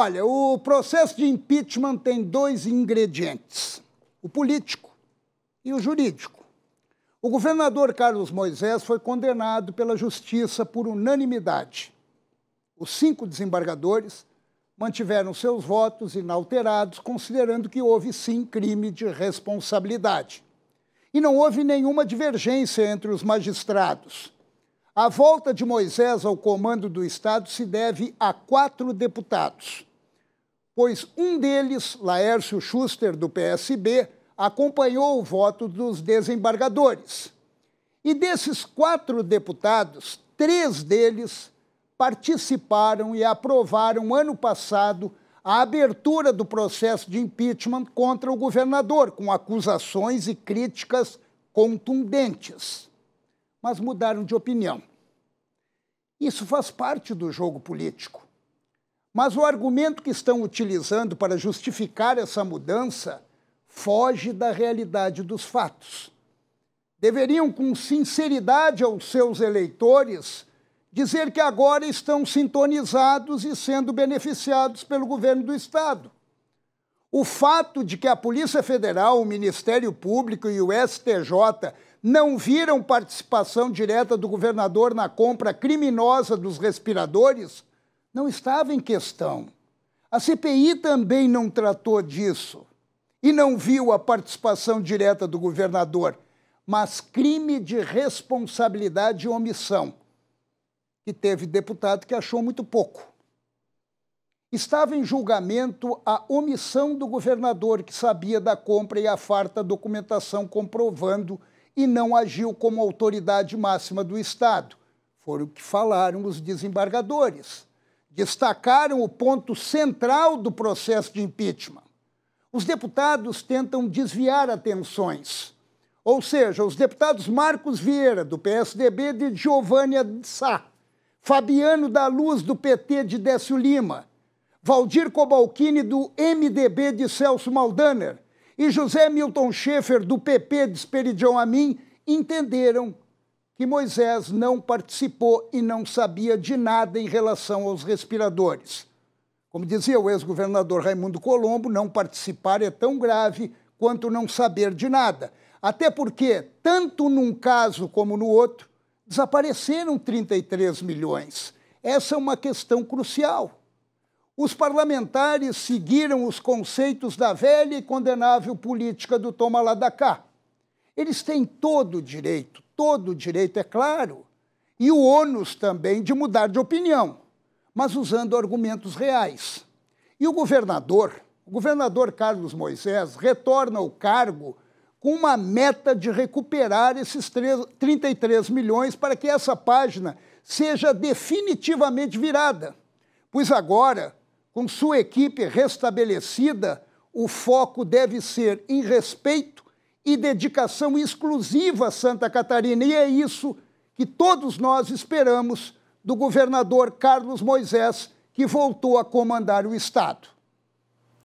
Olha, o processo de impeachment tem dois ingredientes: o político e o jurídico. O governador Carlos Moisés foi condenado pela justiça por unanimidade. Os cinco desembargadores mantiveram seus votos inalterados, considerando que houve sim crime de responsabilidade. E não houve nenhuma divergência entre os magistrados. A volta de Moisés ao comando do Estado se deve a quatro deputados: pois um deles, Laércio Schuster, do PSB, acompanhou o voto dos desembargadores. E desses quatro deputados, três deles participaram e aprovaram ano passado a abertura do processo de impeachment contra o governador, com acusações e críticas contundentes. Mas mudaram de opinião. Isso faz parte do jogo político. Mas o argumento que estão utilizando para justificar essa mudança foge da realidade dos fatos. Deveriam, com sinceridade aos seus eleitores, dizer que agora estão sintonizados e sendo beneficiados pelo governo do Estado. O fato de que a Polícia Federal, o Ministério Público e o STJ não viram participação direta do governador na compra criminosa dos respiradores não estava em questão. A CPI também não tratou disso e não viu a participação direta do governador, mas crime de responsabilidade e omissão, que teve deputado que achou muito pouco. Estava em julgamento a omissão do governador, que sabia da compra e a farta documentação comprovando e não agiu como autoridade máxima do Estado. Foram o que falaram os desembargadores destacaram o ponto central do processo de impeachment. Os deputados tentam desviar atenções. Ou seja, os deputados Marcos Vieira, do PSDB, de Giovânia Sá, Fabiano da Luz, do PT, de Décio Lima, Valdir Cobalcini, do MDB, de Celso Maldaner, e José Milton Schaefer, do PP, de Esperidião Amin, entenderam que Moisés não participou e não sabia de nada em relação aos respiradores. Como dizia o ex-governador Raimundo Colombo, não participar é tão grave quanto não saber de nada. Até porque, tanto num caso como no outro, desapareceram 33 milhões. Essa é uma questão crucial. Os parlamentares seguiram os conceitos da velha e condenável política do toma lá da cá. Eles têm todo o direito, todo o direito, é claro, e o ônus também de mudar de opinião, mas usando argumentos reais. E o governador, o governador Carlos Moisés, retorna ao cargo com uma meta de recuperar esses 33 milhões para que essa página seja definitivamente virada. Pois agora, com sua equipe restabelecida, o foco deve ser em respeito e dedicação exclusiva a Santa Catarina. E é isso que todos nós esperamos do governador Carlos Moisés, que voltou a comandar o Estado.